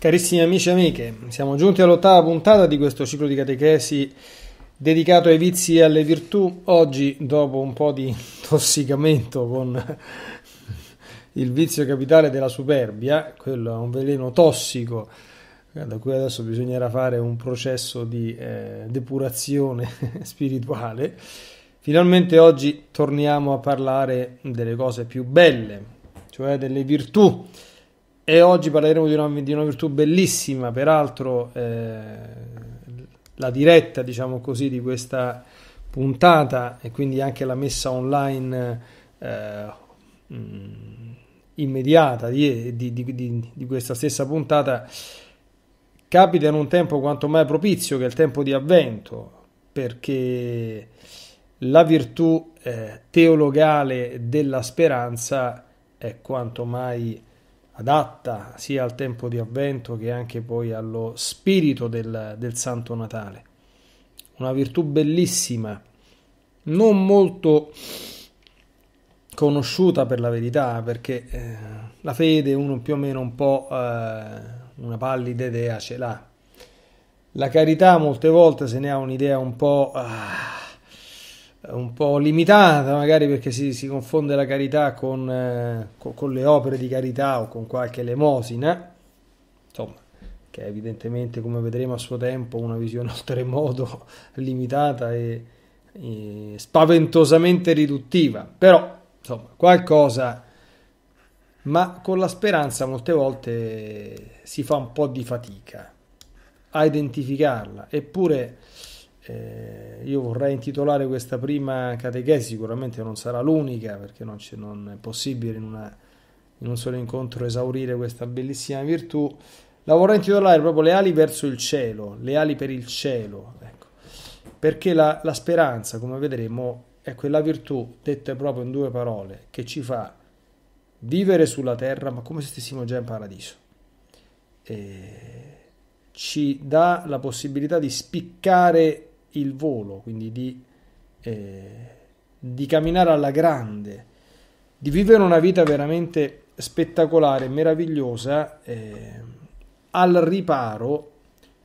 Carissimi amici e amiche, siamo giunti all'ottava puntata di questo ciclo di catechesi dedicato ai vizi e alle virtù. Oggi, dopo un po' di tossicamento con il vizio capitale della superbia, quello è un veleno tossico eh, da cui adesso bisognerà fare un processo di eh, depurazione spirituale, finalmente oggi torniamo a parlare delle cose più belle, cioè delle virtù e oggi parleremo di una, di una virtù bellissima, peraltro eh, la diretta, diciamo così, di questa puntata e quindi anche la messa online eh, mm, immediata di, di, di, di, questa stessa puntata capita in un tempo quanto mai propizio che è il tempo di avvento perché la virtù eh, teologale della speranza è quanto mai adatta sia al tempo di avvento che anche poi allo spirito del, del Santo Natale. Una virtù bellissima, non molto conosciuta per la verità, perché eh, la fede uno più o meno un po' eh, una pallida idea ce l'ha. La carità molte volte se ne ha un'idea un po'... Ah, eh, un po' limitata, magari perché si, si confonde la carità con, eh, con, con, le opere di carità o con qualche elemosina, insomma, che è evidentemente, come vedremo a suo tempo, una visione oltremodo limitata e, e spaventosamente riduttiva, però, insomma, qualcosa, ma con la speranza molte volte si fa un po' di fatica a identificarla, eppure eh, io vorrei intitolare questa prima catechesi, sicuramente non sarà l'unica perché non, non è possibile in, una, in, un solo incontro esaurire questa bellissima virtù, la vorrei intitolare proprio le ali verso il cielo, le ali per il cielo, ecco. perché la, la speranza, come vedremo, è quella virtù, detta proprio in due parole, che ci fa vivere sulla terra ma come se stessimo già in paradiso. E ci dà la possibilità di spiccare il volo, quindi di, eh, di camminare alla grande, di vivere una vita veramente spettacolare, meravigliosa, eh, al riparo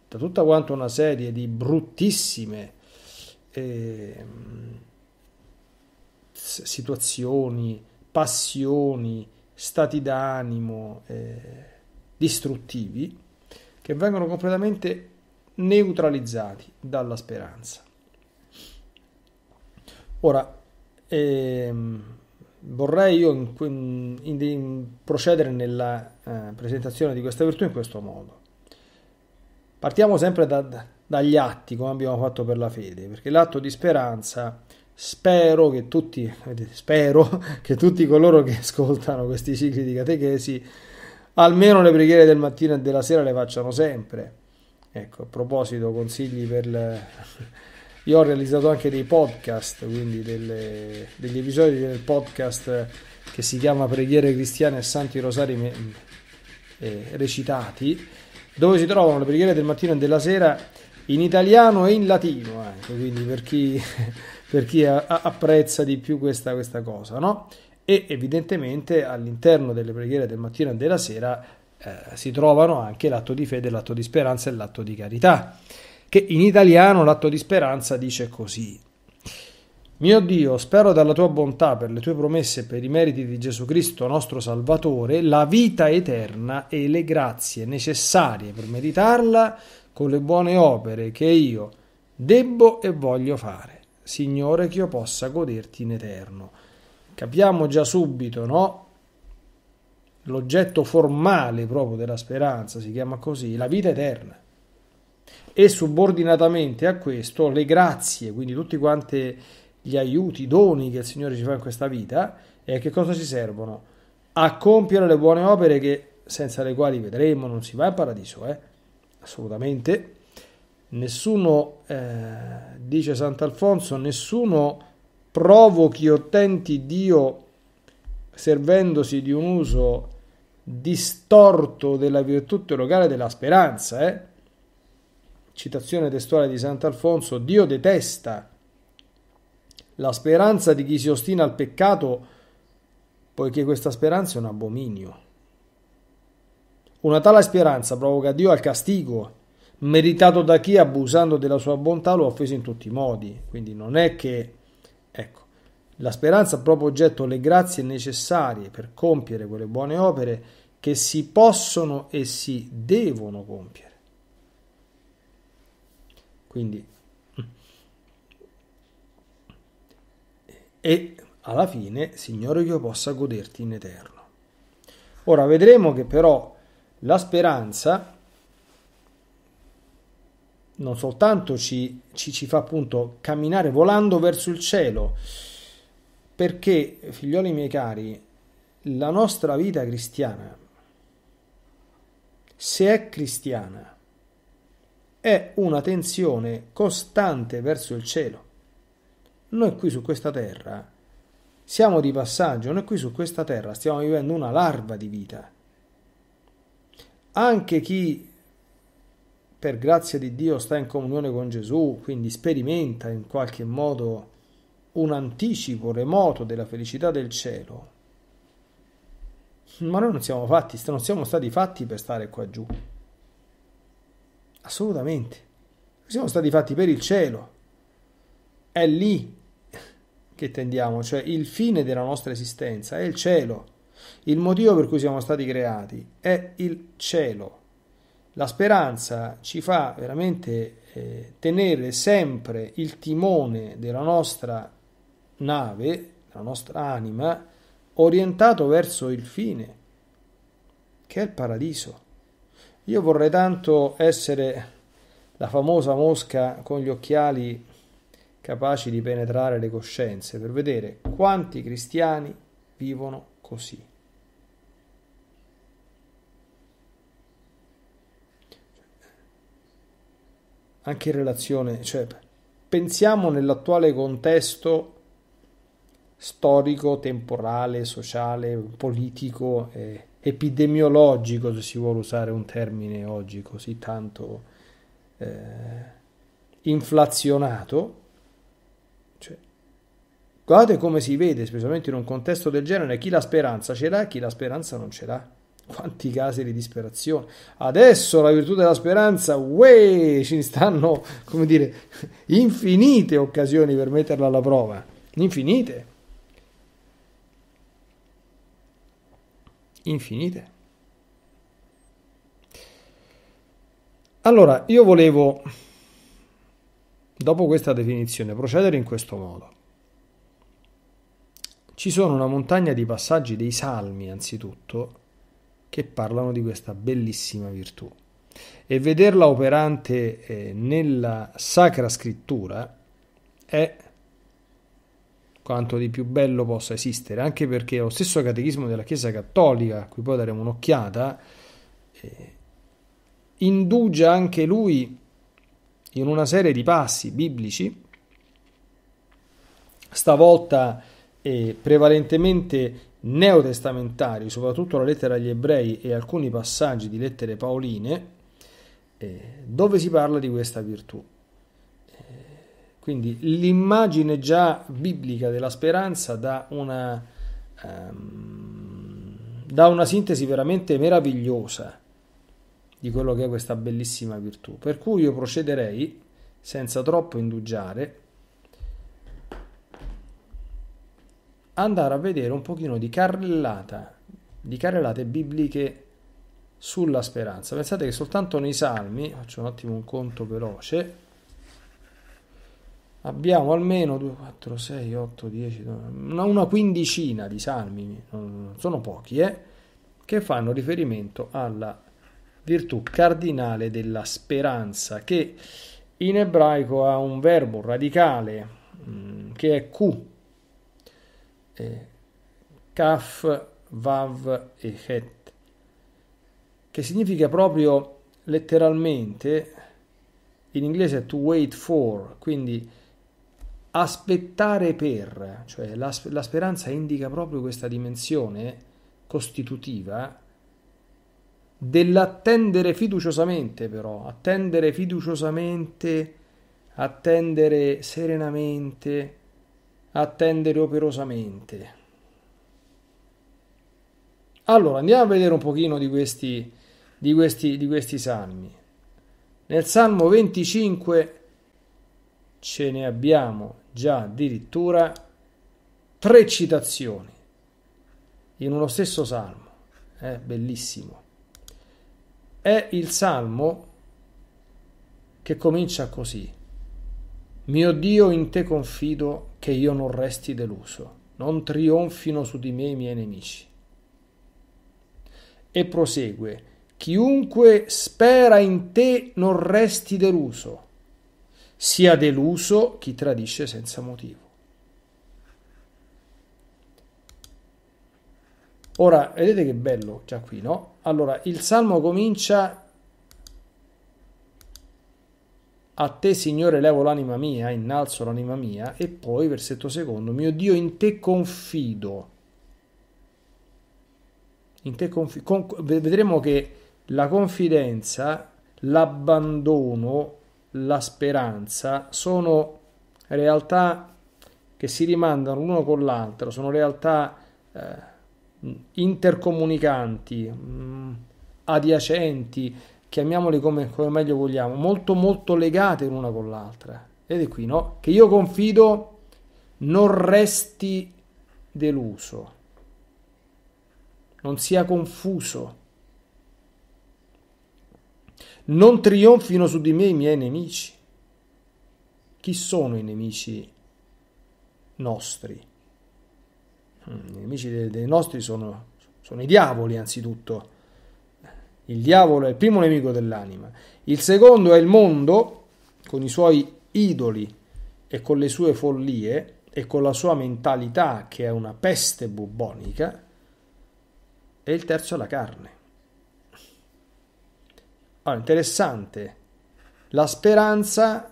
da tutta quanta una serie di bruttissime eh, situazioni, passioni, stati d'animo eh, distruttivi che vengono completamente neutralizzati dalla speranza. Ora, ehm, vorrei io in, in, in, procedere nella eh, presentazione di questa virtù in questo modo. Partiamo sempre da, da, dagli atti, come abbiamo fatto per la fede, perché l'atto di speranza spero che tutti, spero che tutti coloro che ascoltano questi cicli di catechesi, almeno le preghiere del mattino e della sera le facciano sempre Ecco, a proposito, consigli per... Le... Io ho realizzato anche dei podcast, quindi delle, degli episodi del podcast che si chiama Preghiere Cristiane e Santi Rosari eh, recitati, dove si trovano le preghiere del mattino e della sera in italiano e in latino, anche, ecco, quindi per chi, per chi apprezza di più questa, questa cosa, no? E evidentemente all'interno delle preghiere del mattino e della sera eh, si trovano anche l'atto di fede, l'atto di speranza e l'atto di carità, che in italiano l'atto di speranza dice così. Mio Dio, spero dalla tua bontà, per le tue promesse e per i meriti di Gesù Cristo nostro Salvatore, la vita eterna e le grazie necessarie per meritarla con le buone opere che io debbo e voglio fare. Signore, che io possa goderti in eterno. Capiamo già subito, no? l'oggetto formale proprio della speranza, si chiama così, la vita eterna. E subordinatamente a questo le grazie, quindi tutti quanti gli aiuti, i doni che il Signore ci fa in questa vita, e a che cosa ci servono? A compiere le buone opere che, senza le quali vedremo non si va in paradiso, eh? assolutamente. Nessuno, eh, dice Sant'Alfonso, nessuno provochi o tenti Dio servendosi di un uso distorto della virtù teologale della speranza. Eh? Citazione testuale di Sant'Alfonso, Dio detesta la speranza di chi si ostina al peccato, poiché questa speranza è un abominio. Una tale speranza provoca Dio al castigo, meritato da chi, abusando della sua bontà, lo ha offeso in tutti i modi. Quindi non è che, ecco, la speranza ha proprio oggetto le grazie necessarie per compiere quelle buone opere che si possono e si devono compiere. Quindi, e alla fine, Signore, che io possa goderti in eterno. Ora vedremo che però la speranza non soltanto ci, ci, ci fa appunto camminare volando verso il cielo, perché, figlioli miei cari, la nostra vita cristiana, se è cristiana, è una tensione costante verso il cielo. Noi qui su questa terra siamo di passaggio, noi qui su questa terra stiamo vivendo una larva di vita. Anche chi, per grazia di Dio, sta in comunione con Gesù, quindi sperimenta in qualche modo un anticipo remoto della felicità del cielo. Ma noi non siamo fatti, non siamo stati fatti per stare qua giù. Assolutamente. siamo stati fatti per il cielo. È lì che tendiamo, cioè il fine della nostra esistenza è il cielo. Il motivo per cui siamo stati creati è il cielo. La speranza ci fa veramente eh, tenere sempre il timone della nostra nave, la nostra anima, orientato verso il fine, che è il paradiso. Io vorrei tanto essere la famosa mosca con gli occhiali capaci di penetrare le coscienze per vedere quanti cristiani vivono così. Anche in relazione, cioè, pensiamo nell'attuale contesto storico, temporale, sociale, politico, eh, epidemiologico, se si vuole usare un termine oggi così tanto eh, inflazionato. Cioè, guardate come si vede, specialmente in un contesto del genere, chi la speranza ce l'ha e chi la speranza non ce l'ha. Quanti casi di disperazione. Adesso la virtù della speranza, uè, ci stanno, come dire, infinite occasioni per metterla alla prova. Infinite. infinite. Allora, io volevo, dopo questa definizione, procedere in questo modo. Ci sono una montagna di passaggi dei salmi, anzitutto, che parlano di questa bellissima virtù. E vederla operante eh, nella Sacra Scrittura è quanto di più bello possa esistere, anche perché lo stesso catechismo della Chiesa Cattolica, a cui poi daremo un'occhiata, eh, indugia anche lui in una serie di passi biblici, stavolta eh, prevalentemente neotestamentari, soprattutto la lettera agli ebrei e alcuni passaggi di lettere paoline, eh, dove si parla di questa virtù. Quindi l'immagine già biblica della speranza dà una, um, dà una sintesi veramente meravigliosa di quello che è questa bellissima virtù. Per cui io procederei, senza troppo indugiare, andare a vedere un pochino di carrellata, di carrellate bibliche sulla speranza. Pensate che soltanto nei Salmi, faccio un attimo un conto veloce, abbiamo almeno 2, 4, 6, 8, 10, una quindicina di salmi, sono pochi, eh, che fanno riferimento alla virtù cardinale della speranza, che in ebraico ha un verbo radicale mm, che è Q, eh, Kaf, Vav e Het, che significa proprio letteralmente, in inglese to wait for, quindi aspettare per, cioè la, la speranza indica proprio questa dimensione costitutiva dell'attendere fiduciosamente però, attendere fiduciosamente, attendere serenamente, attendere operosamente. Allora, andiamo a vedere un pochino di questi, di questi, di questi salmi. Nel Salmo 25 ce ne abbiamo già addirittura tre citazioni in uno stesso salmo, è eh, bellissimo. È il salmo che comincia così. Mio Dio, in te confido che io non resti deluso, non trionfino su di me i miei nemici. E prosegue, chiunque spera in te non resti deluso sia deluso chi tradisce senza motivo. Ora, vedete che bello già qui, no? Allora, il salmo comincia a te Signore levo l'anima mia, innalzo l'anima mia, e poi versetto secondo, mio Dio in te confido. In te confi- con- vedremo che la confidenza, l'abbandono, la speranza sono realtà che si rimandano l'uno con l'altro, sono realtà eh, intercomunicanti, mh, mm, adiacenti, chiamiamoli come, come, meglio vogliamo, molto molto legate l'una con l'altra. Ed è qui, no? Che io confido non resti deluso, non sia confuso non trionfino su di me i miei nemici. Chi sono i nemici nostri? Mm, I nemici dei, nostri sono, sono i diavoli, anzitutto. Il diavolo è il primo nemico dell'anima. Il secondo è il mondo, con i suoi idoli e con le sue follie e con la sua mentalità che è una peste bubbonica. E il terzo è la carne. Allora, ah, interessante. La speranza,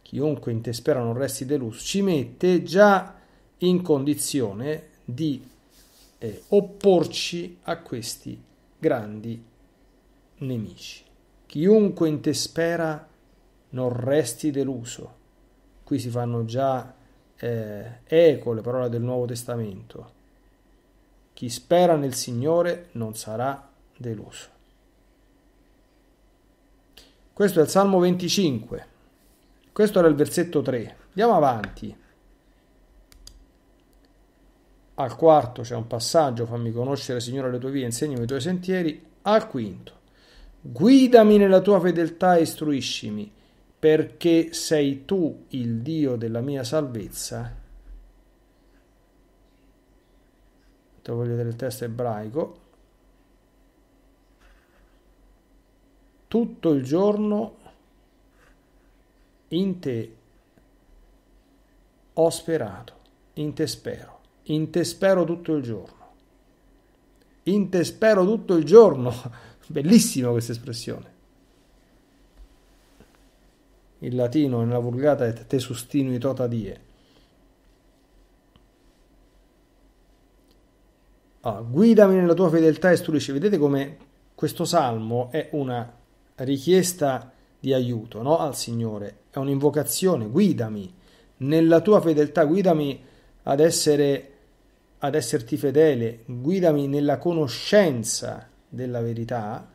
chiunque in te spera non resti deluso, ci mette già in condizione di eh, opporci a questi grandi nemici. Chiunque in te spera non resti deluso. Qui si fanno già eh, eco le parole del Nuovo Testamento. Chi spera nel Signore non sarà deluso deluso. Questo è il Salmo 25, questo era il versetto 3. Andiamo avanti. Al quarto c'è un passaggio, fammi conoscere Signore le tue vie, insegnami i tuoi sentieri. Al quinto, guidami nella tua fedeltà e istruiscimi, perché sei tu il Dio della mia salvezza. Te voglio vedere il testo ebraico. tutto il giorno in te ho sperato, in te spero, in te spero tutto il giorno. In te spero tutto il giorno. Bellissima questa espressione. In latino, nella vulgata, è te sustinui tota die. Ah, guidami nella tua fedeltà e sturisci. Vedete come questo salmo è una richiesta di aiuto no? al Signore, è un'invocazione, guidami, nella tua fedeltà guidami ad, essere, ad esserti fedele, guidami nella conoscenza della verità,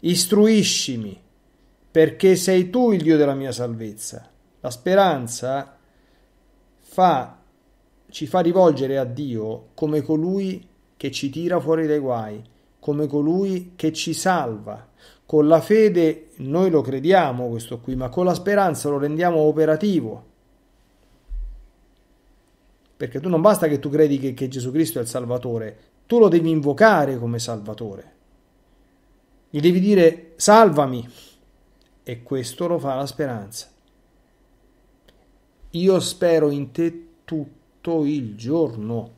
istruiscimi, perché sei tu il Dio della mia salvezza. La speranza fa, ci fa rivolgere a Dio come colui che ci tira fuori dai guai, come colui che ci salva, con la fede noi lo crediamo questo qui, ma con la speranza lo rendiamo operativo. Perché tu non basta che tu credi che, che Gesù Cristo è il Salvatore, tu lo devi invocare come Salvatore. Gli devi dire salvami. E questo lo fa la speranza. Io spero in te tutto il giorno.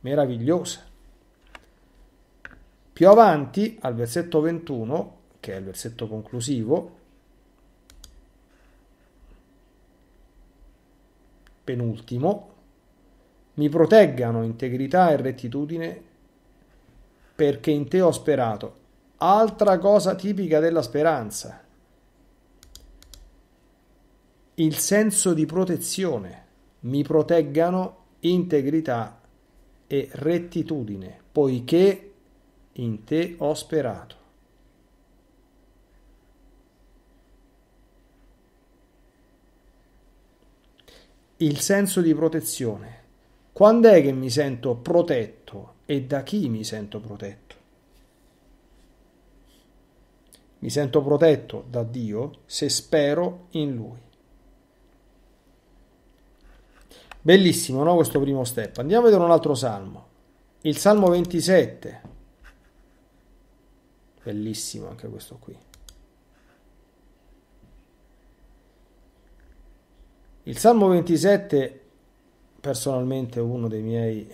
Meravigliosa. Più avanti, al versetto 21, che è il versetto conclusivo, penultimo, mi proteggano integrità e rettitudine perché in te ho sperato. Altra cosa tipica della speranza. Il senso di protezione. Mi proteggano integrità e rettitudine, poiché in te ho sperato. Il senso di protezione. Quando è che mi sento protetto e da chi mi sento protetto? Mi sento protetto da Dio se spero in Lui. Bellissimo, no? Questo primo step. Andiamo a vedere un altro salmo. Il salmo 27 bellissimo anche questo qui il salmo 27 personalmente uno dei miei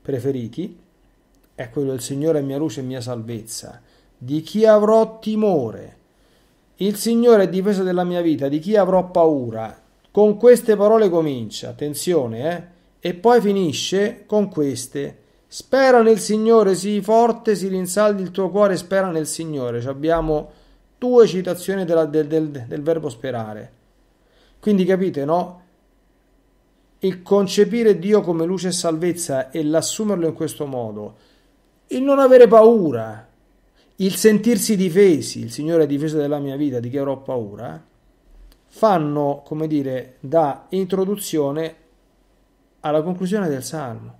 preferiti è quello il Signore è mia luce e mia salvezza di chi avrò timore il Signore è difesa della mia vita di chi avrò paura con queste parole comincia attenzione eh e poi finisce con queste parole Spera nel Signore, sii forte, si rinsaldi il tuo cuore, spera nel Signore. Ci abbiamo due citazioni della, del, del, del verbo sperare. Quindi capite, no? Il concepire Dio come luce e salvezza e l'assumerlo in questo modo, il non avere paura, il sentirsi difesi, il Signore è difeso della mia vita, di che avrò paura, fanno, come dire, da introduzione alla conclusione del Salmo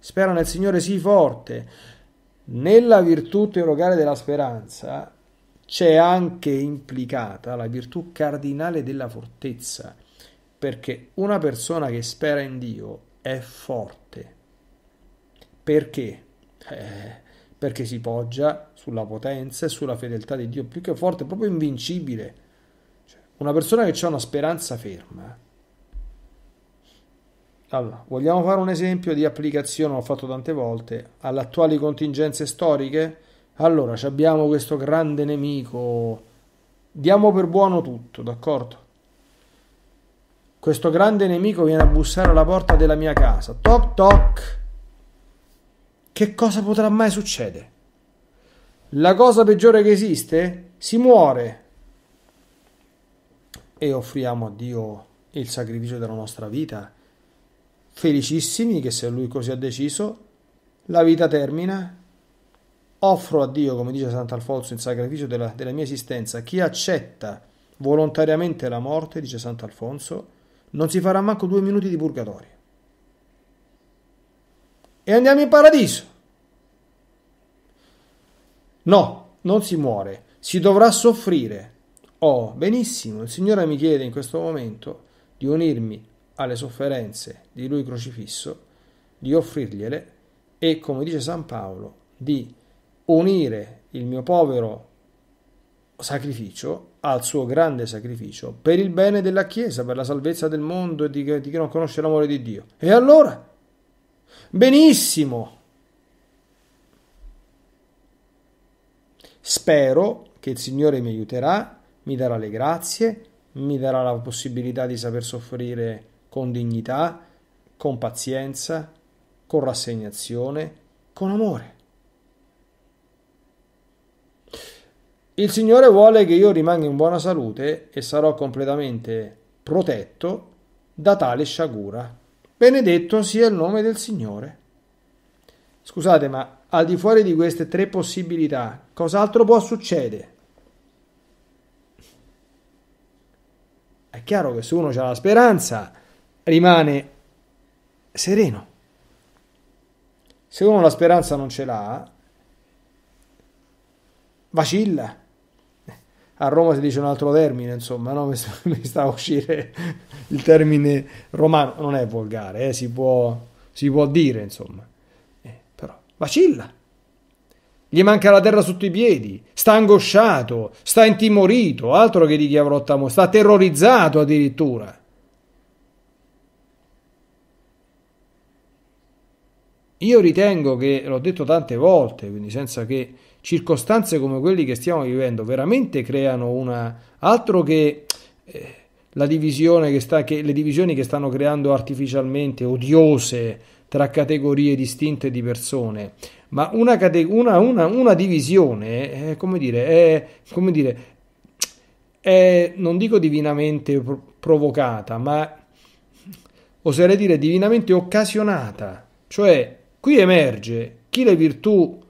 spera nel Signore sii forte. Nella virtù teologale della speranza c'è anche implicata la virtù cardinale della fortezza, perché una persona che spera in Dio è forte. Perché? Eh, perché si poggia sulla potenza e sulla fedeltà di Dio più che forte, proprio invincibile. Cioè, una persona che ha una speranza ferma allora, vogliamo fare un esempio di applicazione, l'ho fatto tante volte, alle attuali contingenze storiche? Allora, abbiamo questo grande nemico, diamo per buono tutto, d'accordo? Questo grande nemico viene a bussare alla porta della mia casa, toc toc, che cosa potrà mai succedere? La cosa peggiore che esiste? Si muore e offriamo a Dio il sacrificio della nostra vita felicissimi che se lui così ha deciso, la vita termina, offro a Dio, come dice Sant'Alfonso, il sacrificio della, della mia esistenza, chi accetta volontariamente la morte, dice Sant'Alfonso, non si farà manco due minuti di purgatorio. E andiamo in paradiso. No, non si muore, si dovrà soffrire. Oh, benissimo, il Signore mi chiede in questo momento di unirmi alle sofferenze di lui crocifisso, di offrirgliele e, come dice San Paolo, di unire il mio povero sacrificio al suo grande sacrificio per il bene della Chiesa, per la salvezza del mondo e di, di chi non conosce l'amore di Dio. E allora? Benissimo! Spero che il Signore mi aiuterà, mi darà le grazie, mi darà la possibilità di saper soffrire con dignità, con pazienza, con rassegnazione, con amore. Il Signore vuole che io rimanga in buona salute e sarò completamente protetto da tale sciagura. Benedetto sia il nome del Signore. Scusate, ma al di fuori di queste tre possibilità, cos'altro può succedere? È chiaro che se uno ha la speranza rimane sereno. Se uno la speranza non ce l'ha, vacilla. A Roma si dice un altro termine, insomma, no? mi sta a uscire il termine romano, non è volgare, eh? si, può, si, può, dire, insomma. Eh, però vacilla. Gli manca la terra sotto i piedi, sta angosciato, sta intimorito, altro che di chi avrò sta terrorizzato addirittura. Io ritengo che, l'ho detto tante volte, quindi senza che circostanze come quelle che stiamo vivendo veramente creano una... altro che... Eh, la divisione che sta, che, le divisioni che stanno creando artificialmente, odiose, tra categorie distinte di persone, ma una, cate, una, una, una divisione, è, eh, come dire, è, come dire è, non dico divinamente provocata, ma oserei dire divinamente occasionata, cioè Qui emerge chi le virtù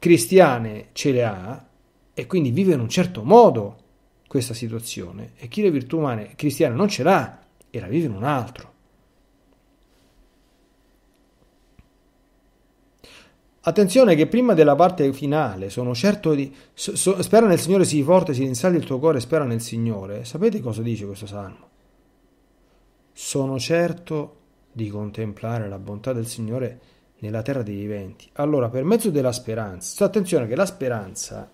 cristiane ce le ha e quindi vive in un certo modo questa situazione e chi le virtù umane cristiane non ce l'ha e la vive in un altro. Attenzione che prima della parte finale, sono certo di... So, so, spera nel Signore, sii forte, si rinsali il tuo cuore, spera nel Signore. Sapete cosa dice questo salmo? Sono certo di contemplare la bontà del Signore nella terra dei viventi. Allora, per mezzo della speranza, attenzione che la speranza,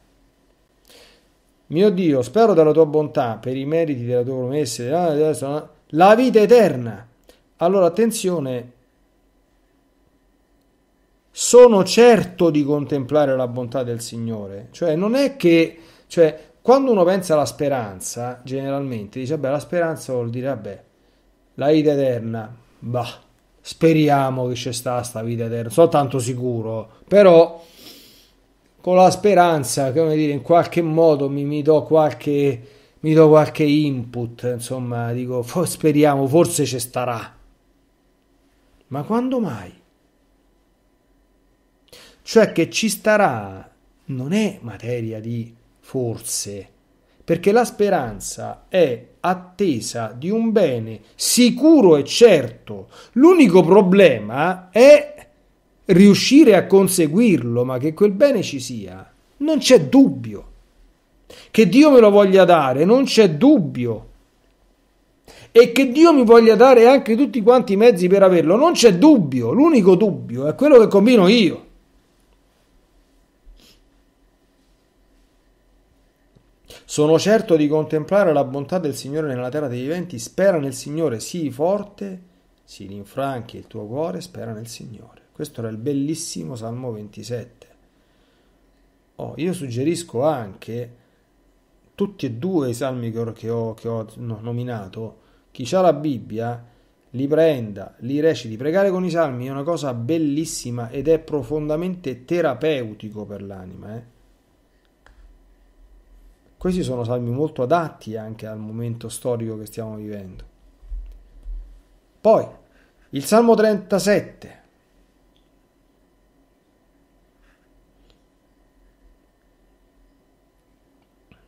mio Dio, spero dalla tua bontà, per i meriti della tua promessa, ah, ah, la vita eterna. Allora, attenzione, sono certo di contemplare la bontà del Signore. Cioè, non è che, cioè, quando uno pensa alla speranza, generalmente dice, beh, la speranza vuol dire, vabbè, la vita eterna, bah Speriamo che c'è sta sta vita eterna, sono tanto sicuro, però con la speranza che come dire, in qualche modo mi, mi, do qualche, mi do qualche input, insomma, dico for, speriamo, forse ci starà. Ma quando mai? Cioè che ci starà non è materia di forse, perché la speranza è attesa di un bene sicuro e certo. L'unico problema è riuscire a conseguirlo, ma che quel bene ci sia, non c'è dubbio. Che Dio me lo voglia dare, non c'è dubbio. E che Dio mi voglia dare anche tutti quanti i mezzi per averlo, non c'è dubbio. L'unico dubbio è quello che combino io. Sono certo di contemplare la bontà del Signore nella terra dei viventi. Spera nel Signore, sii forte, si rinfranchi il tuo cuore, spera nel Signore. Questo era il bellissimo Salmo 27. Oh, io suggerisco anche tutti e due i salmi che ho, che ho, che ho nominato. Chi ha la Bibbia li prenda, li reciti. Pregare con i salmi è una cosa bellissima ed è profondamente terapeutico per l'anima. Eh? Questi sono salmi molto adatti anche al momento storico che stiamo vivendo. Poi, il Salmo 37.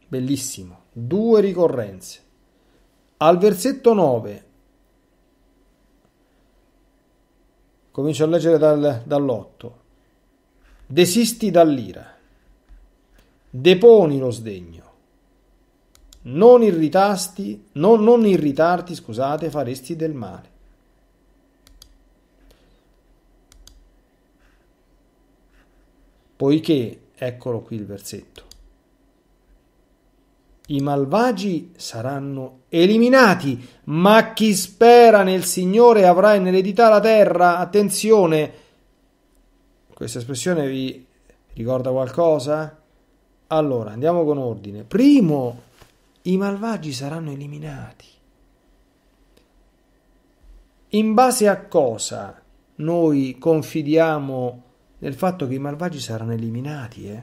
Bellissimo, due ricorrenze. Al versetto 9 comincio a leggere dal, dall'8. Desisti dall'ira, deponi lo sdegno, non, irritasti, non, non irritarti, scusate, faresti del male. Poiché, eccolo qui il versetto, i malvagi saranno eliminati, ma chi spera nel Signore avrà in eredità la terra. Attenzione, questa espressione vi ricorda qualcosa? Allora, andiamo con ordine. Primo, i malvagi saranno eliminati. In base a cosa noi confidiamo nel fatto che i malvagi saranno eliminati? Eh?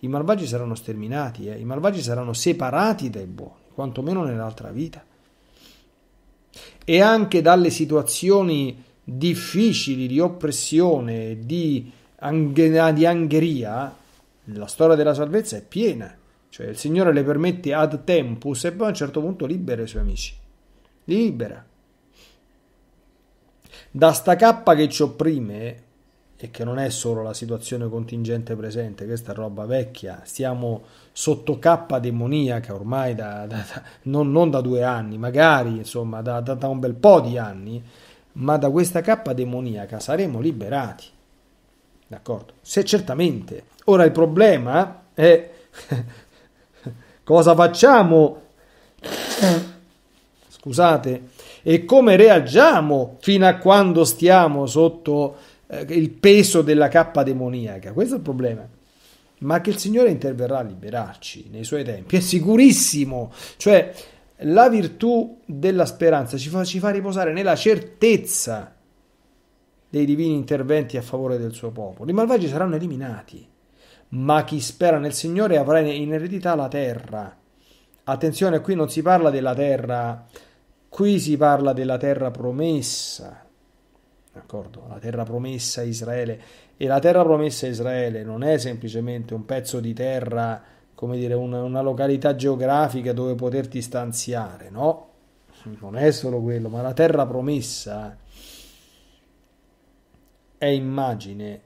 I malvagi saranno sterminati, eh? i malvagi saranno separati dai buoni, quantomeno nell'altra vita. E anche dalle situazioni difficili di oppressione, di, angheria, la storia della salvezza è piena cioè il Signore le permette ad tempus e poi a un certo punto libera i suoi amici. libera. Da sta cappa che ci opprime, e che non è solo la situazione contingente presente, questa roba vecchia, stiamo sotto cappa demoniaca ormai da, da, da non, non, da due anni, magari insomma da, da un bel po' di anni, ma da questa cappa demoniaca saremo liberati. D'accordo? Se certamente. Ora il problema è cosa facciamo? Scusate, e come reagiamo fino a quando stiamo sotto eh, il peso della cappa demoniaca? Questo è il problema. Ma che il Signore interverrà a liberarci nei suoi tempi, è sicurissimo. Cioè, la virtù della speranza ci fa, ci fa riposare nella certezza dei divini interventi a favore del suo popolo. I malvagi saranno eliminati ma chi spera nel Signore avrà in eredità la terra. Attenzione, qui non si parla della terra, qui si parla della terra promessa. D'accordo? La terra promessa a Israele. E la terra promessa a Israele non è semplicemente un pezzo di terra, come dire, una, una località geografica dove poterti stanziare, no? Non è solo quello, ma la terra promessa è immagine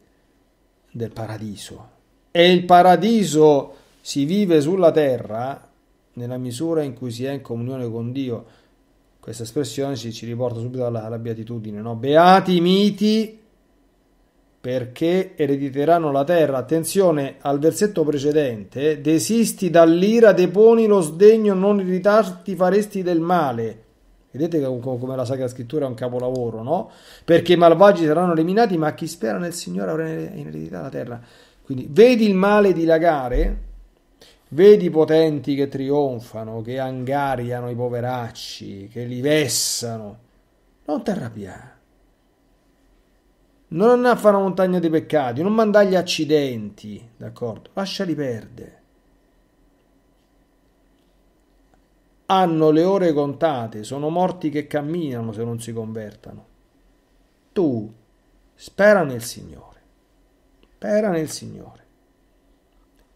del paradiso, e il paradiso si vive sulla terra nella misura in cui si è in comunione con Dio. Questa espressione ci, ci riporta subito alla, alla beatitudine, no? Beati i miti perché erediteranno la terra. Attenzione al versetto precedente, desisti dall'ira, deponi lo sdegno, non irritarti, faresti del male. Vedete come la Sacra Scrittura è un capolavoro, no? Perché i malvagi saranno eliminati, ma chi spera nel Signore avrà in eredità la terra. Quindi vedi il male dilagare, vedi i potenti che trionfano, che angariano i poveracci, che li vessano. Non ti arrabbiare. Non a fare una montagna di peccati, non mandargli accidenti, d'accordo? Lasciali perdere. Hanno le ore contate, sono morti che camminano se non si convertano. Tu spera nel Signore spera nel Signore.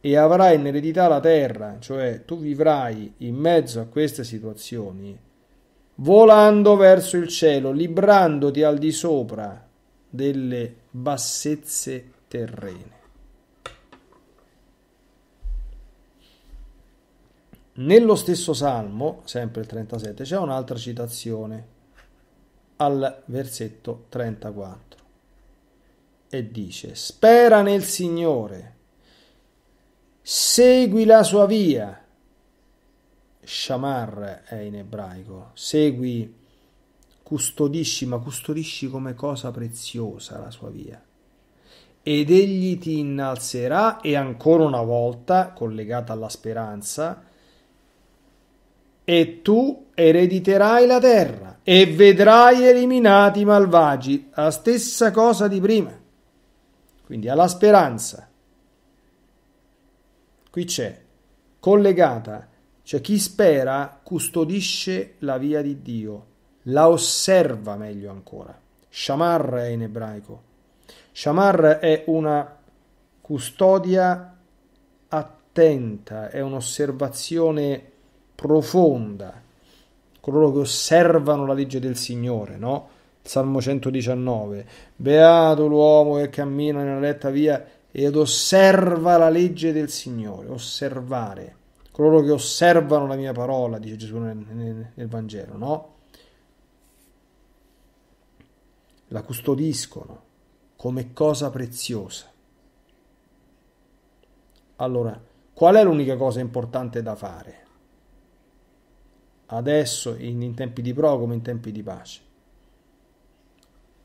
E avrai in eredità la terra, cioè tu vivrai in mezzo a queste situazioni, volando verso il cielo, librandoti al di sopra delle bassezze terrene. Nello stesso Salmo, sempre il 37, c'è un'altra citazione al versetto 34 e dice, spera nel Signore, segui la sua via. Shamar è in ebraico, segui, custodisci, ma custodisci come cosa preziosa la sua via. Ed egli ti innalzerà e ancora una volta, collegata alla speranza, e tu erediterai la terra e vedrai eliminati i malvagi. La stessa cosa di prima. Quindi alla speranza, qui c'è, collegata, cioè chi spera custodisce la via di Dio, la osserva meglio ancora. Shamar è in ebraico. Shamar è una custodia attenta, è un'osservazione profonda. Coloro che osservano la legge del Signore, no? Salmo 119. Beato l'uomo che cammina nella retta via ed osserva la legge del Signore. Osservare. Coloro che osservano la mia parola, dice Gesù nel, nel, nel Vangelo, no? La custodiscono come cosa preziosa. Allora, qual è l'unica cosa importante da fare? Adesso, in, in tempi di pro come in tempi di pace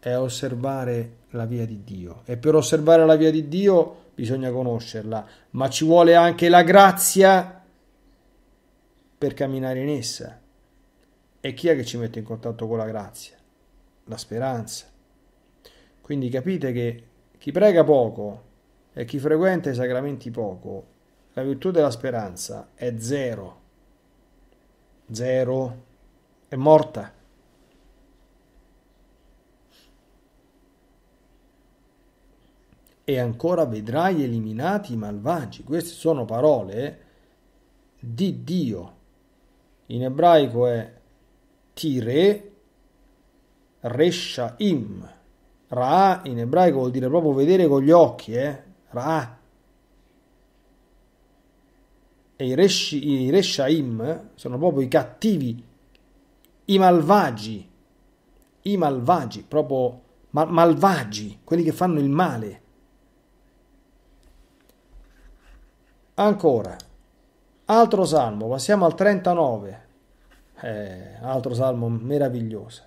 è osservare la via di Dio e per osservare la via di Dio bisogna conoscerla, ma ci vuole anche la grazia per camminare in essa. E chi è che ci mette in contatto con la grazia? La speranza. Quindi capite che chi prega poco e chi frequenta i sacramenti poco, la virtù della speranza è zero. Zero. È morta. e ancora vedrai eliminati i malvagi. Queste sono parole di Dio. In ebraico è tire reshaim. Ra in ebraico vuol dire proprio vedere con gli occhi, eh? Ra. E i, reshi, i reshaim sono proprio i cattivi, i malvagi, i malvagi, proprio ma- malvagi, quelli che fanno il male. Ancora, altro salmo, passiamo al 39, eh, altro salmo meraviglioso.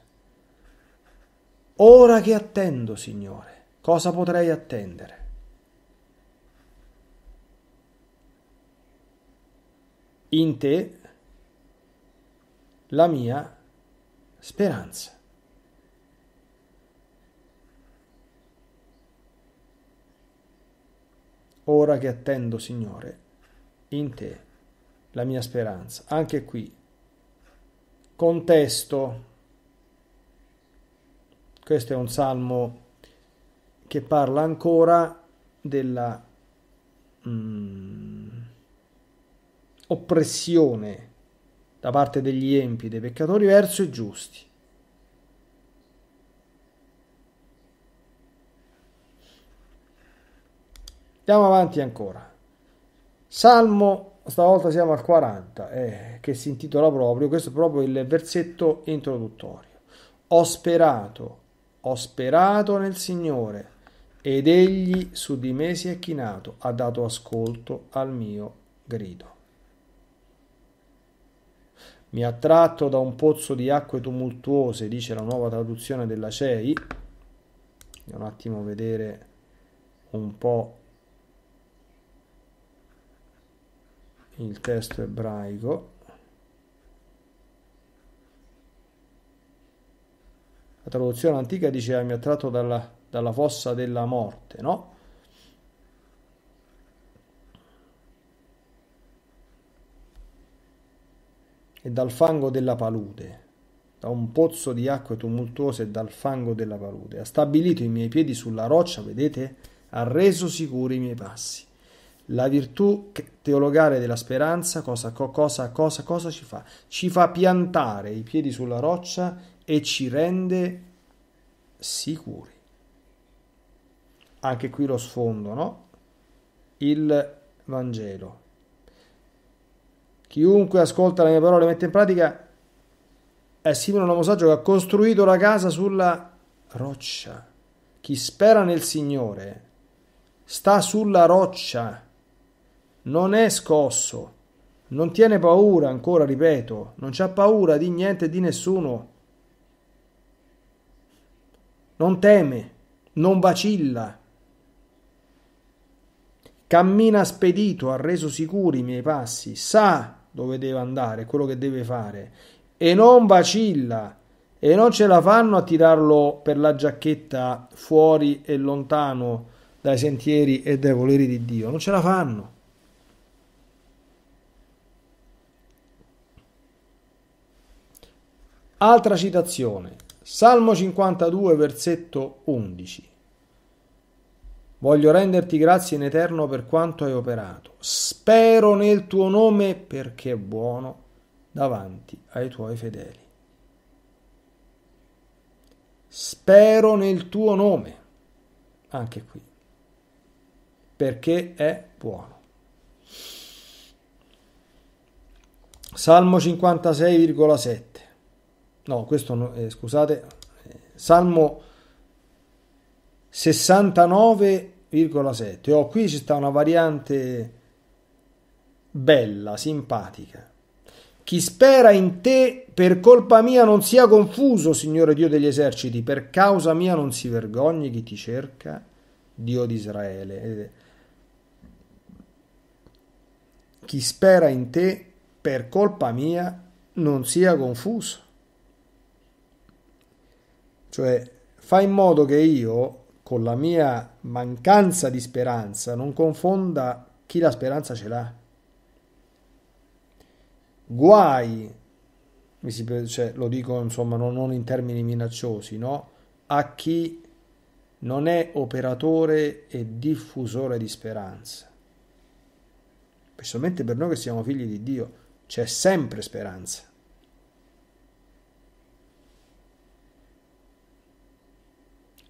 Ora che attendo, Signore, cosa potrei attendere? In te la mia speranza. ora che attendo, Signore, in te la mia speranza. Anche qui, contesto, questo è un salmo che parla ancora della mm, oppressione da parte degli empi, dei peccatori verso i giusti. Andiamo avanti ancora. Salmo, stavolta siamo al 40, eh, che si intitola proprio, questo è proprio il versetto introduttorio. Ho sperato, ho sperato nel Signore, ed egli su di me si è chinato, ha dato ascolto al mio grido. Mi ha tratto da un pozzo di acque tumultuose, dice la nuova traduzione della CEI. un attimo vedere un po' il testo ebraico. La traduzione antica diceva mi ha tratto dalla, dalla fossa della morte, no? E dal fango della palude, da un pozzo di acque tumultuose e dal fango della palude. Ha stabilito i miei piedi sulla roccia, vedete? Ha reso sicuri i miei passi. La virtù teologale della speranza cosa, cosa, cosa, cosa ci fa? Ci fa piantare i piedi sulla roccia e ci rende sicuri. Anche qui lo sfondo, no? Il Vangelo. Chiunque ascolta le mie parole e mette in pratica è simile a un uomo saggio che ha costruito la casa sulla roccia. Chi spera nel Signore sta sulla roccia non è scosso, non tiene paura ancora, ripeto, non c'ha paura di niente e di nessuno. Non teme, non vacilla. Cammina spedito, ha reso sicuri i miei passi, sa dove deve andare, quello che deve fare e non vacilla e non ce la fanno a tirarlo per la giacchetta fuori e lontano dai sentieri e dai voleri di Dio, non ce la fanno. Altra citazione, Salmo 52, versetto 11. Voglio renderti grazie in eterno per quanto hai operato. Spero nel tuo nome perché è buono davanti ai tuoi fedeli. Spero nel tuo nome, anche qui, perché è buono. Salmo 56,7 no, questo no, eh, scusate, eh, Salmo 69,7. Oh, qui ci sta una variante bella, simpatica. Chi spera in te per colpa mia non sia confuso, Signore Dio degli eserciti, per causa mia non si vergogni chi ti cerca, Dio di Israele. Eh, chi spera in te per colpa mia non sia confuso. Cioè, fa in modo che io, con la mia mancanza di speranza, non confonda chi la speranza ce l'ha. Guai, cioè, lo dico insomma non, non in termini minacciosi, no? a chi non è operatore e diffusore di speranza. Specialmente per noi che siamo figli di Dio, c'è sempre speranza.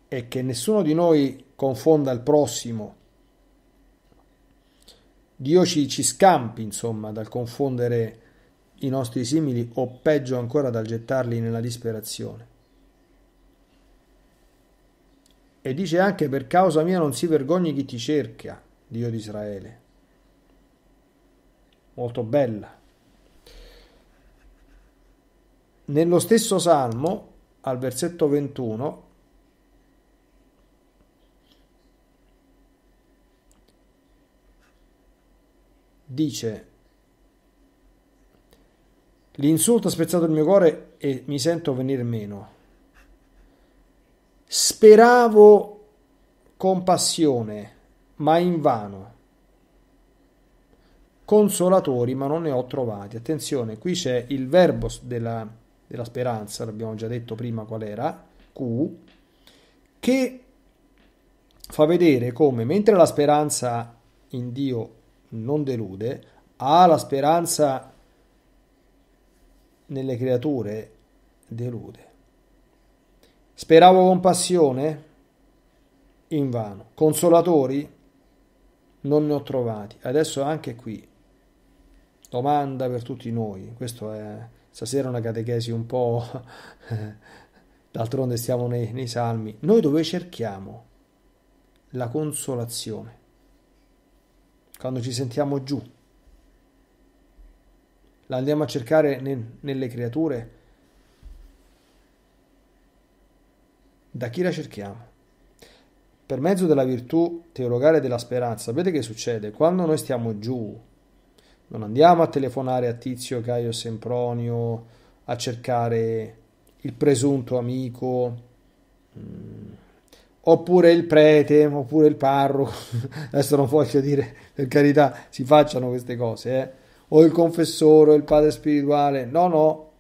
e che nessuno di noi confonda il prossimo. Dio ci, ci scampi, insomma, dal confondere i nostri simili o peggio ancora dal gettarli nella disperazione. E dice anche per causa mia non si vergogni chi ti cerca, Dio di Israele. Molto bella. Nello stesso salmo, al versetto 21, dice l'insulto ha spezzato il mio cuore e mi sento venir meno. Speravo compassione, ma invano. Consolatori, ma non ne ho trovati. Attenzione, qui c'è il verbo della, della speranza, l'abbiamo già detto prima qual era, Q, che fa vedere come mentre la speranza in Dio non delude, ha la speranza nelle creature, delude. Speravo con passione? In vano. Consolatori? Non ne ho trovati. Adesso anche qui. Domanda per tutti noi. Questo è stasera una catechesi un po'... D'altronde stiamo nei, nei salmi. Noi dove cerchiamo la consolazione? quando ci sentiamo giù. La andiamo a cercare ne, nelle creature. Da chi la cerchiamo? Per mezzo della virtù teologale della speranza, sapete che succede? Quando noi stiamo giù, non andiamo a telefonare a Tizio, Caio, Sempronio, a cercare il presunto amico. Mm oppure il prete, oppure il parroco, adesso non voglio dire, per carità, si facciano queste cose, eh? o il confessore, o il padre spirituale, no, no,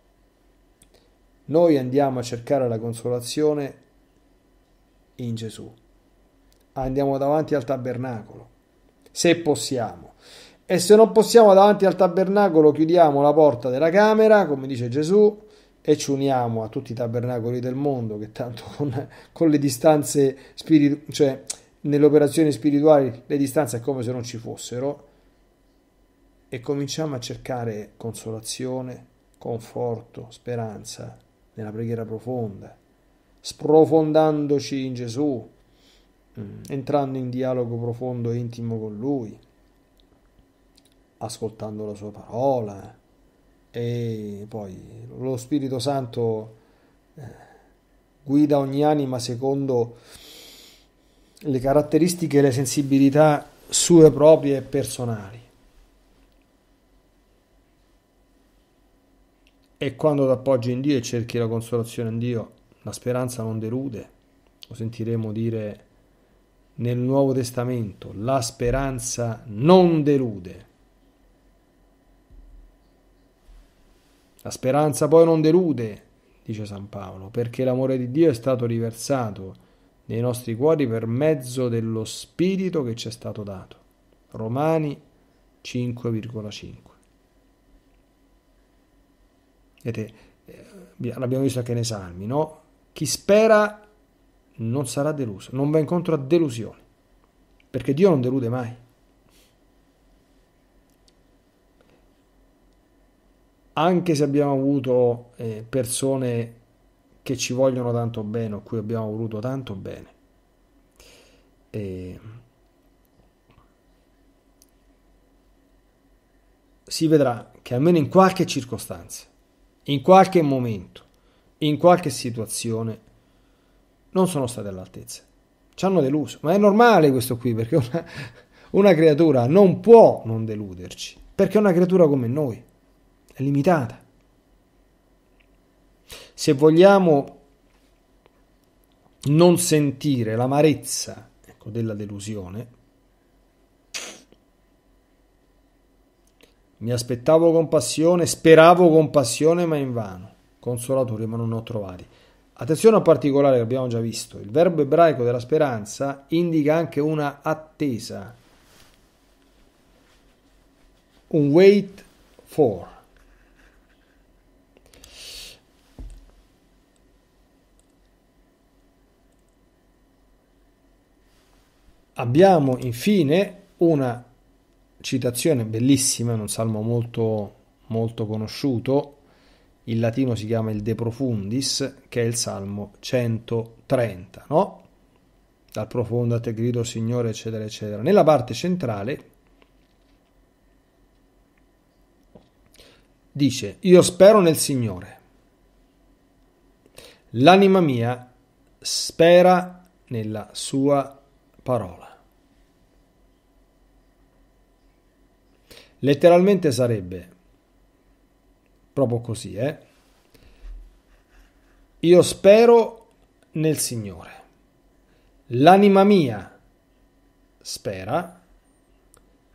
noi andiamo a cercare la consolazione in Gesù, andiamo davanti al tabernacolo, se possiamo. E se non possiamo davanti al tabernacolo, chiudiamo la porta della camera, come dice Gesù, e ci uniamo a tutti i tabernacoli del mondo che tanto con, con le distanze spirituali, cioè nelle operazioni spirituali le distanze è come se non ci fossero e cominciamo a cercare consolazione, conforto, speranza nella preghiera profonda, sprofondandoci in Gesù, mm, entrando in dialogo profondo e intimo con Lui, ascoltando la Sua parola, e poi lo Spirito Santo eh, guida ogni anima secondo le caratteristiche e le sensibilità sue proprie e personali. E quando ti appoggi in Dio e cerchi la consolazione in Dio, la speranza non delude. Lo sentiremo dire nel Nuovo Testamento, la speranza non delude. La speranza poi non delude, dice San Paolo, perché l'amore di Dio è stato riversato nei nostri cuori per mezzo dello Spirito che ci è stato dato. Romani 5,5. Vedete, eh, l'abbiamo visto anche nei Salmi, no? Chi spera non sarà deluso, non va incontro a delusioni, perché Dio non delude mai. anche se abbiamo avuto eh, persone che ci vogliono tanto bene o cui abbiamo voluto tanto bene. E... Si vedrà che almeno in qualche circostanza, in qualche momento, in qualche situazione, non sono state all'altezza. Ci hanno deluso, ma è normale questo qui perché una, una creatura non può non deluderci, perché è una creatura come noi è limitata. Se vogliamo non sentire l'amarezza ecco, della delusione, mi aspettavo compassione, speravo compassione, ma invano, consolatori, ma non ho trovati. Attenzione a particolare che abbiamo già visto, il verbo ebraico della speranza indica anche una attesa, un wait for. Abbiamo infine una citazione bellissima, in un salmo molto, molto conosciuto, in latino si chiama il De Profundis, che è il salmo 130, no? Dal profondo a te grido Signore, eccetera, eccetera. Nella parte centrale dice, io spero nel Signore, l'anima mia spera nella sua parola. Letteralmente sarebbe proprio così, eh? Io spero nel Signore. L'anima mia spera,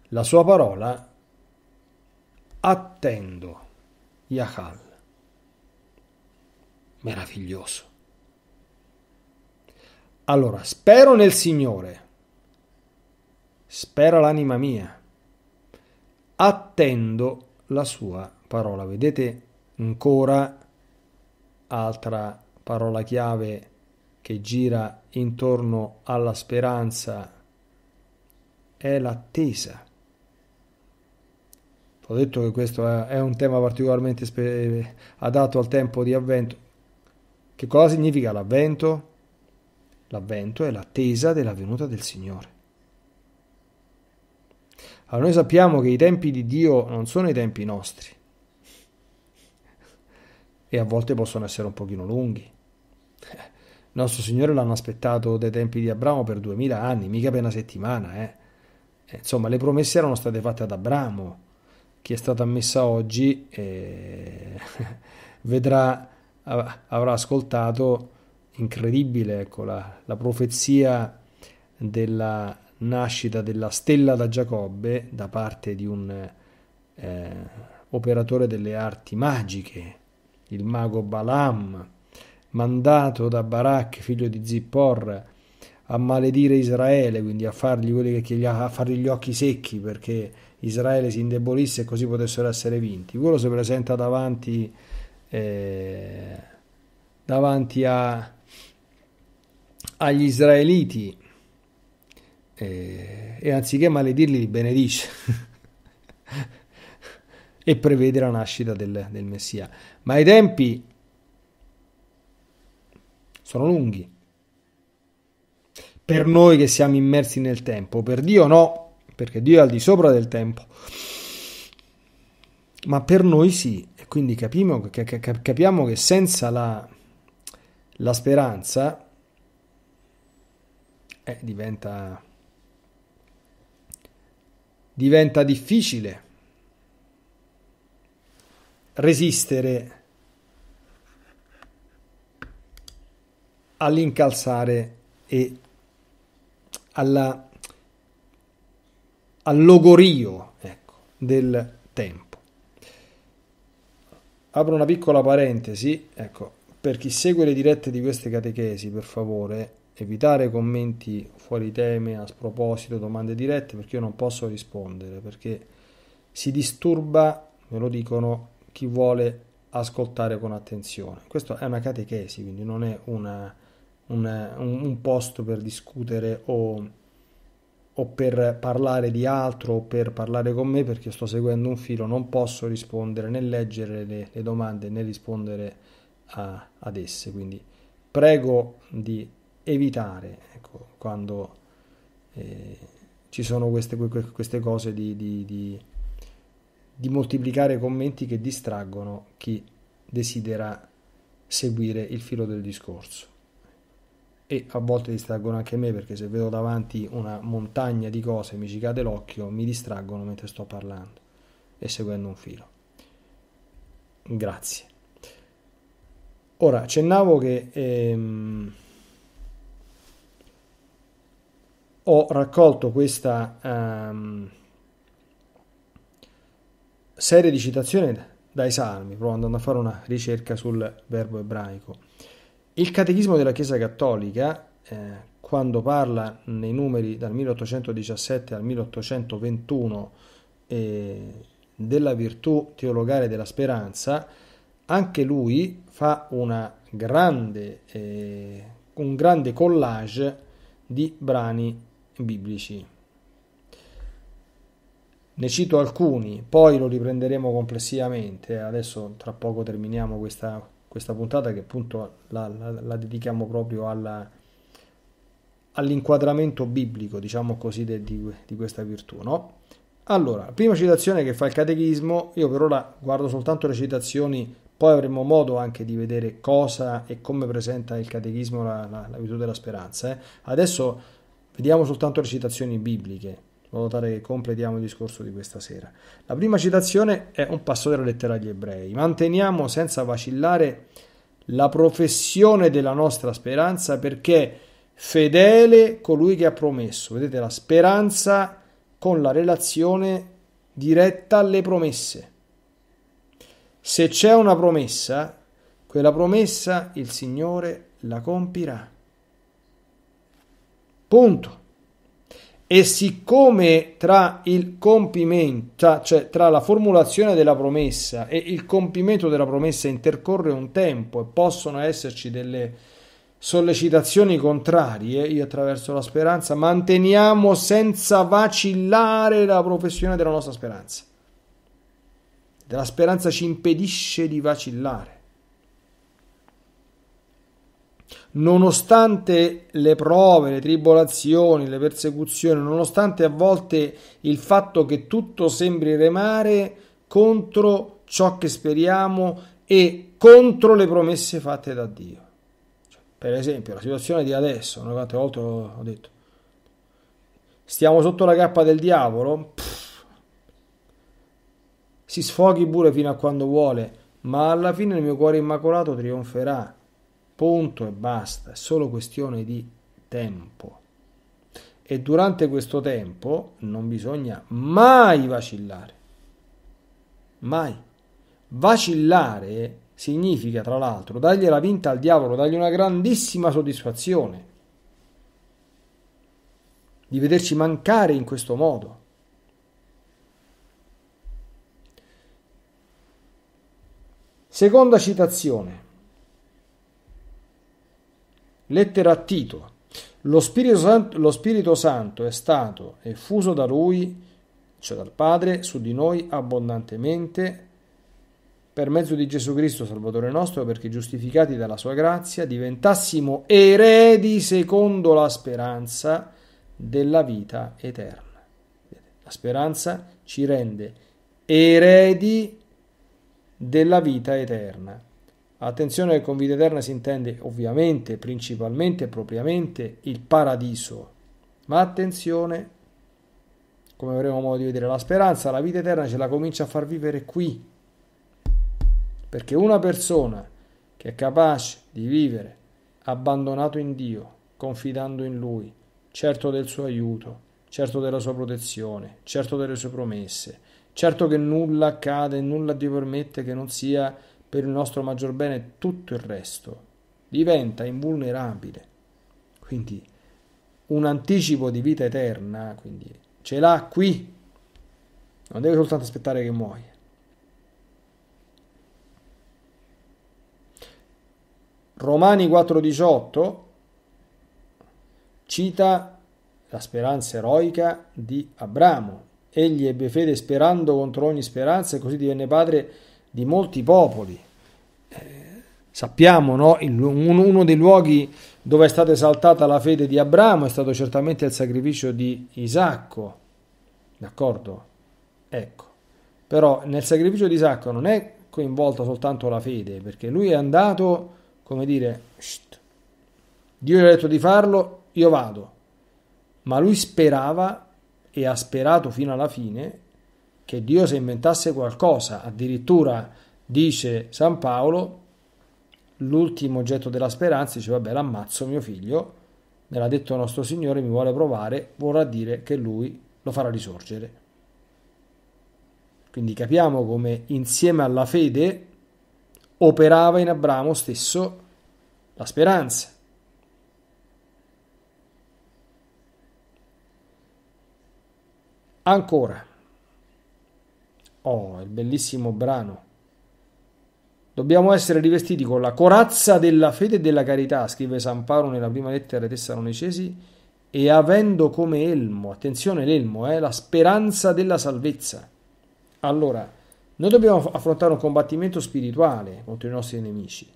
la sua parola attendo. Yahal. Meraviglioso. Allora, spero nel Signore, spera l'anima mia, attendo la sua parola. Vedete ancora altra parola chiave che gira intorno alla speranza è l'attesa. Ho detto che questo è un tema particolarmente eh, adatto al tempo di avvento. Che cosa significa l'avvento? L'avvento è l'attesa della venuta del Signore. Allora noi sappiamo che i tempi di Dio non sono i tempi nostri e a volte possono essere un pochino lunghi. Il eh, nostro Signore l'hanno aspettato dai tempi di Abramo per duemila anni, mica per una settimana. Eh. eh insomma, le promesse erano state fatte ad Abramo. Chi è stata ammessa oggi eh, vedrà, avrà ascoltato incredibile, ecco, la, la profezia della nascita della stella da Giacobbe da parte di un eh, operatore delle arti magiche, il mago Balaam, mandato da Barak, figlio di Zippor, a maledire Israele, quindi a fargli, quelli che, a fargli gli occhi secchi perché Israele si indebolisse e così potessero essere vinti. Quello si presenta davanti, eh, davanti a agli israeliti eh, e anziché maledirli li benedice e prevede la nascita del, del Messia. Ma i tempi sono lunghi. Per noi che siamo immersi nel tempo, per Dio no, perché Dio è al di sopra del tempo. Ma per noi sì, e quindi capimo, capiamo che senza la, la speranza eh, diventa, diventa difficile resistere all'incalzare e alla, al logorio ecco, del tempo. Apro una piccola parentesi, ecco, per chi segue le dirette di queste catechesi, per favore, evitare commenti fuori teme, a sproposito, domande dirette, perché io non posso rispondere, perché si disturba, me lo dicono, chi vuole ascoltare con attenzione. Questo è una catechesi, quindi non è una, una, un, un, posto per discutere o, o per parlare di altro o per parlare con me perché sto seguendo un filo, non posso rispondere né leggere le, le domande né rispondere a, ad esse. Quindi prego di evitare ecco, quando eh, ci sono queste, queste cose di, di, di, di moltiplicare commenti che distraggono chi desidera seguire il filo del discorso e a volte distraggono anche me perché se vedo davanti una montagna di cose mi ci cade l'occhio, mi distraggono mentre sto parlando e seguendo un filo. Grazie. Ora, accennavo che ehm, ho raccolto questa um, serie di citazioni dai salmi, proprio andando a fare una ricerca sul verbo ebraico. Il Catechismo della Chiesa Cattolica, eh, quando parla nei numeri dal 1817 al 1821 eh, della virtù teologale della speranza, anche lui fa grande, eh, un grande collage di brani biblici. Ne cito alcuni, poi lo riprenderemo complessivamente. Adesso tra poco terminiamo questa, questa puntata che appunto la, la, la dedichiamo proprio alla, all'inquadramento biblico, diciamo così, di, di questa virtù. No? Allora, prima citazione che fa il catechismo, io per ora guardo soltanto le citazioni, poi avremo modo anche di vedere cosa e come presenta il catechismo la, la, la virtù della speranza. Eh. Adesso Vediamo soltanto le citazioni bibliche, in modo tale che completiamo il discorso di questa sera. La prima citazione è un passo della lettera agli ebrei. Manteniamo senza vacillare la professione della nostra speranza perché fedele colui che ha promesso. Vedete la speranza con la relazione diretta alle promesse. Se c'è una promessa, quella promessa il Signore la compirà. Punto. E siccome tra il compimento, cioè tra la formulazione della promessa e il compimento della promessa intercorre un tempo e possono esserci delle sollecitazioni contrarie, io attraverso la speranza manteniamo senza vacillare la professione della nostra speranza. La speranza ci impedisce di vacillare. nonostante le prove, le tribolazioni, le persecuzioni, nonostante a volte il fatto che tutto sembri remare contro ciò che speriamo e contro le promesse fatte da Dio. Cioè, per esempio, la situazione di adesso, no? quante volte ho detto, stiamo sotto la cappa del diavolo, Pff, si sfoghi pure fino a quando vuole, ma alla fine il mio cuore immacolato trionferà Punto e basta, è solo questione di tempo. E durante questo tempo non bisogna mai vacillare. Mai. Vacillare significa, tra l'altro, dargli la vinta al diavolo, dargli una grandissima soddisfazione di vederci mancare in questo modo. Seconda citazione. Lettera a Tito. Lo Spirito, Santo, lo Spirito Santo è stato effuso da Lui, cioè dal Padre, su di noi abbondantemente per mezzo di Gesù Cristo, Salvatore nostro, perché giustificati dalla sua grazia diventassimo eredi secondo la speranza della vita eterna. La speranza ci rende eredi della vita eterna. Attenzione che con vita eterna si intende ovviamente, principalmente e propriamente il paradiso. Ma attenzione, come avremo modo di vedere, la speranza, la vita eterna ce la comincia a far vivere qui. Perché una persona che è capace di vivere abbandonato in Dio, confidando in Lui, certo del suo aiuto, certo della sua protezione, certo delle sue promesse, certo che nulla accade, nulla ti permette che non sia per il nostro maggior bene tutto il resto, diventa invulnerabile. Quindi un anticipo di vita eterna, quindi ce l'ha qui, non deve soltanto aspettare che muoia. Romani 4:18 cita la speranza eroica di Abramo. Egli ebbe fede sperando contro ogni speranza e così divenne padre di molti popoli. Eh, sappiamo, no? Il, uno, uno dei luoghi dove è stata esaltata la fede di Abramo è stato certamente il sacrificio di Isacco, d'accordo? Ecco, però nel sacrificio di Isacco non è coinvolta soltanto la fede, perché lui è andato, come dire, shht, Dio gli ha detto di farlo, io vado, ma lui sperava e ha sperato fino alla fine che Dio se inventasse qualcosa, addirittura dice San Paolo, l'ultimo oggetto della speranza, dice vabbè l'ammazzo mio figlio, me l'ha detto nostro Signore, mi vuole provare, vorrà dire che lui lo farà risorgere. Quindi capiamo come insieme alla fede operava in Abramo stesso la speranza. Ancora, Oh, il bellissimo brano. Dobbiamo essere rivestiti con la corazza della fede e della carità, scrive San Paolo nella prima lettera ai Tessalonicesi, e avendo come elmo, attenzione l'elmo, è eh, la speranza della salvezza. Allora, noi dobbiamo affrontare un combattimento spirituale contro i nostri nemici.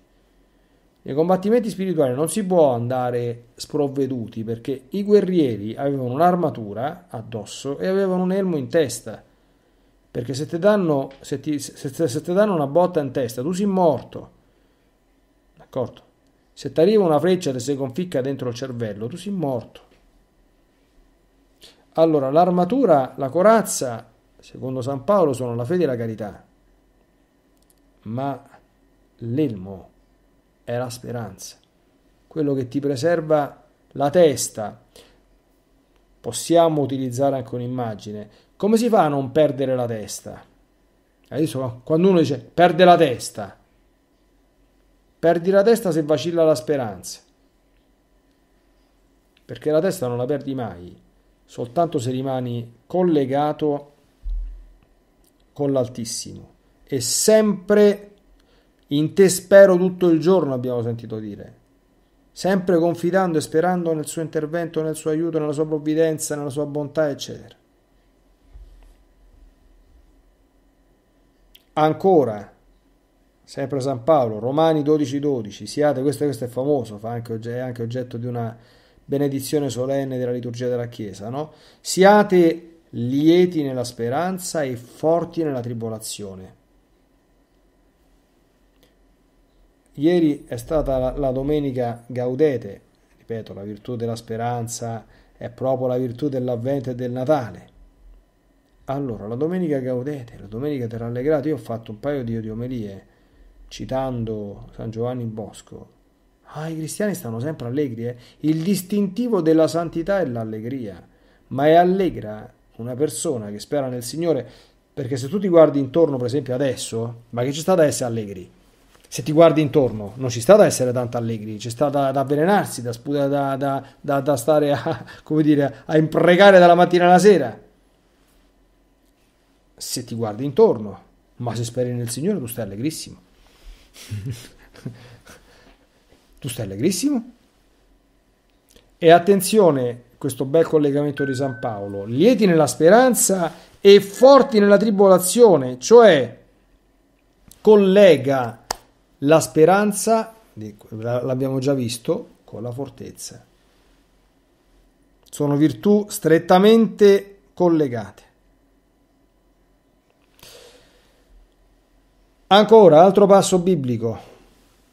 Nei combattimenti spirituali non si può andare sprovveduti perché i guerrieri avevano un'armatura addosso e avevano un elmo in testa perché se ti danno, se ti, se, se ti danno una botta in testa, tu sei morto. D'accordo? Se ti arriva una freccia e si conficca dentro il cervello, tu sei morto. Allora, l'armatura, la corazza, secondo San Paolo, sono la fede e la carità. Ma l'elmo è la speranza, quello che ti preserva la testa Possiamo utilizzare anche un'immagine. Come si fa a non perdere la testa? Adesso eh, quando uno dice perde la testa, perdi la testa se vacilla la speranza. Perché la testa non la perdi mai, soltanto se rimani collegato con l'Altissimo. E sempre in te spero tutto il giorno, abbiamo sentito dire sempre confidando e sperando nel suo intervento, nel suo aiuto, nella sua provvidenza, nella sua bontà, eccetera. Ancora, sempre San Paolo, Romani 12:12, 12, siate, questo, questo, è famoso, fa anche, è anche oggetto di una benedizione solenne della liturgia della Chiesa, no? Siate lieti nella speranza e forti nella tribolazione. Ieri è stata la, domenica gaudete, ripeto, la virtù della speranza è proprio la virtù dell'avvento e del Natale. Allora, la domenica gaudete, la domenica te rallegrate, io ho fatto un paio di omelie citando San Giovanni Bosco. Ah, i cristiani stanno sempre allegri, eh? Il distintivo della santità è l'allegria, ma è allegra una persona che spera nel Signore, perché se tu ti guardi intorno, per esempio adesso, ma che ci sta ad essere allegri? se ti guardi intorno, non ci sta da essere tanto allegri, ci sta da, da avvelenarsi, da, sputa, da, da, da, stare a, come dire, a impregare dalla mattina alla sera. Se ti guardi intorno, ma se speri nel Signore, tu stai allegrissimo. tu stai allegrissimo? E attenzione, questo bel collegamento di San Paolo, lieti nella speranza e forti nella tribolazione, cioè collega la speranza, l'abbiamo già visto, con la fortezza. Sono virtù strettamente collegate. Ancora, altro passo biblico,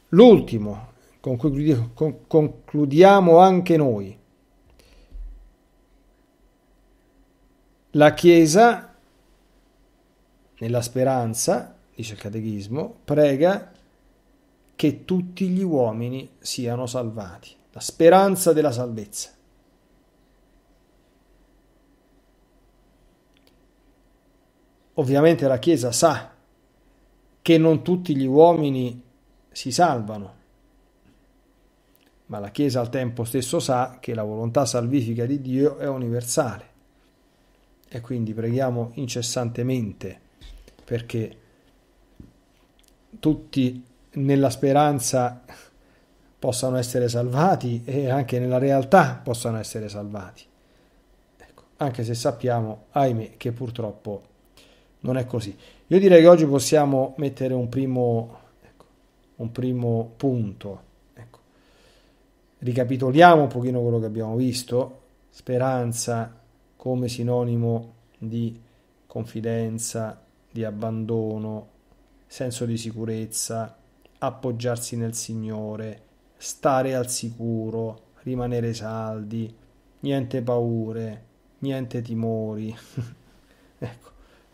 l'ultimo, con cui concludiamo anche noi. La Chiesa, nella speranza, dice il Catechismo, prega che tutti gli uomini siano salvati, la speranza della salvezza. Ovviamente la Chiesa sa che non tutti gli uomini si salvano, ma la Chiesa al tempo stesso sa che la volontà salvifica di Dio è universale. E quindi preghiamo incessantemente perché tutti nella speranza possano essere salvati e anche nella realtà possano essere salvati. Ecco, anche se sappiamo, ahimè, che purtroppo non è così. Io direi che oggi possiamo mettere un primo, ecco, un primo punto. Ecco. Ricapitoliamo un pochino quello che abbiamo visto. Speranza come sinonimo di confidenza, di abbandono, senso di sicurezza, appoggiarsi nel Signore, stare al sicuro, rimanere saldi, niente paure, niente timori. ecco.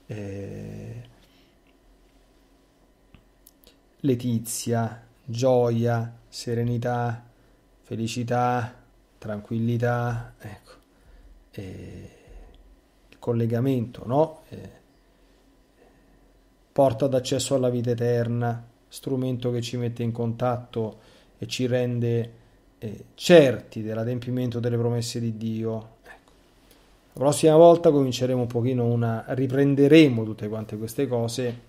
Eh... Letizia, gioia, serenità, felicità, tranquillità, ecco. Eh... Il collegamento, no? Eh... Porta d'accesso alla vita eterna, strumento che ci mette in contatto e ci rende eh, certi dell'adempimento delle promesse di Dio. Ecco. La prossima volta cominceremo un pochino una, riprenderemo tutte quante queste cose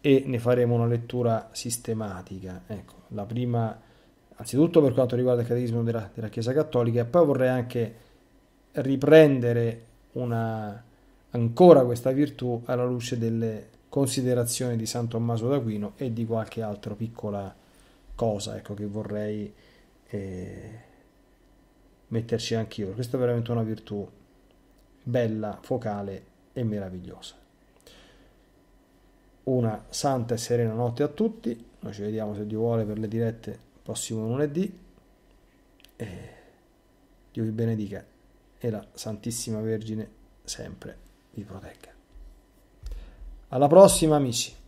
e ne faremo una lettura sistematica. Ecco, la prima, anzitutto per quanto riguarda il catechismo della, della Chiesa Cattolica, e poi vorrei anche riprendere una, ancora questa virtù alla luce delle considerazione di San Tommaso d'Aquino e di qualche altra piccola cosa ecco, che vorrei eh, metterci anch'io. Questa è veramente una virtù bella, focale e meravigliosa. Una santa e serena notte a tutti, noi ci vediamo se Dio vuole per le dirette prossimo lunedì. E Dio vi benedica e la Santissima Vergine sempre vi protegga. Alla prossima amici.